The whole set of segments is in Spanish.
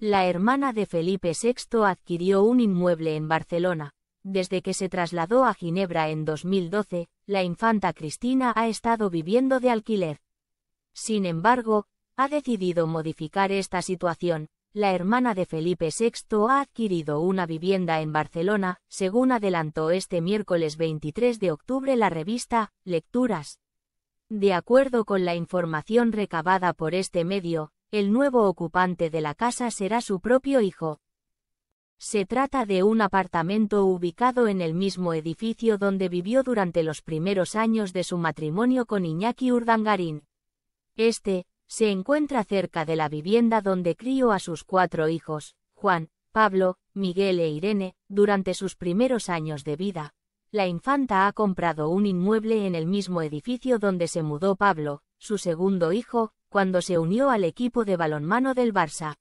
La hermana de Felipe VI adquirió un inmueble en Barcelona. Desde que se trasladó a Ginebra en 2012, la infanta Cristina ha estado viviendo de alquiler. Sin embargo, ha decidido modificar esta situación. La hermana de Felipe VI ha adquirido una vivienda en Barcelona, según adelantó este miércoles 23 de octubre la revista Lecturas. De acuerdo con la información recabada por este medio, el nuevo ocupante de la casa será su propio hijo. Se trata de un apartamento ubicado en el mismo edificio donde vivió durante los primeros años de su matrimonio con Iñaki Urdangarín. Este, se encuentra cerca de la vivienda donde crió a sus cuatro hijos, Juan, Pablo, Miguel e Irene, durante sus primeros años de vida. La infanta ha comprado un inmueble en el mismo edificio donde se mudó Pablo, su segundo hijo, cuando se unió al equipo de balonmano del Barça.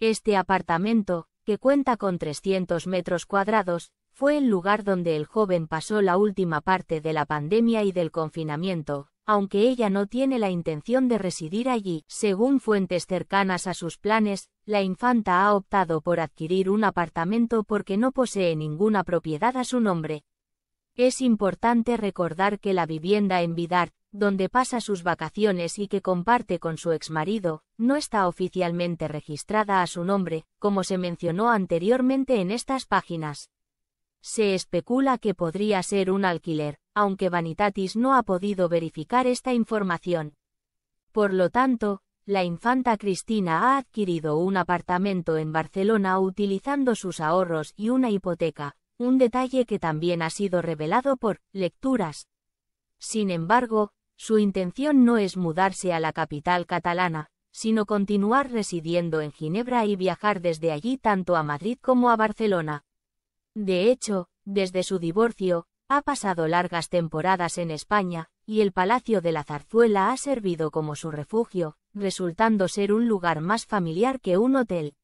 Este apartamento, que cuenta con 300 metros cuadrados, fue el lugar donde el joven pasó la última parte de la pandemia y del confinamiento, aunque ella no tiene la intención de residir allí. Según fuentes cercanas a sus planes, la infanta ha optado por adquirir un apartamento porque no posee ninguna propiedad a su nombre. Es importante recordar que la vivienda en Vidar, donde pasa sus vacaciones y que comparte con su exmarido, no está oficialmente registrada a su nombre, como se mencionó anteriormente en estas páginas. Se especula que podría ser un alquiler, aunque Vanitatis no ha podido verificar esta información. Por lo tanto, la infanta Cristina ha adquirido un apartamento en Barcelona utilizando sus ahorros y una hipoteca, un detalle que también ha sido revelado por lecturas. Sin embargo, su intención no es mudarse a la capital catalana, sino continuar residiendo en Ginebra y viajar desde allí tanto a Madrid como a Barcelona. De hecho, desde su divorcio, ha pasado largas temporadas en España, y el Palacio de la Zarzuela ha servido como su refugio, resultando ser un lugar más familiar que un hotel.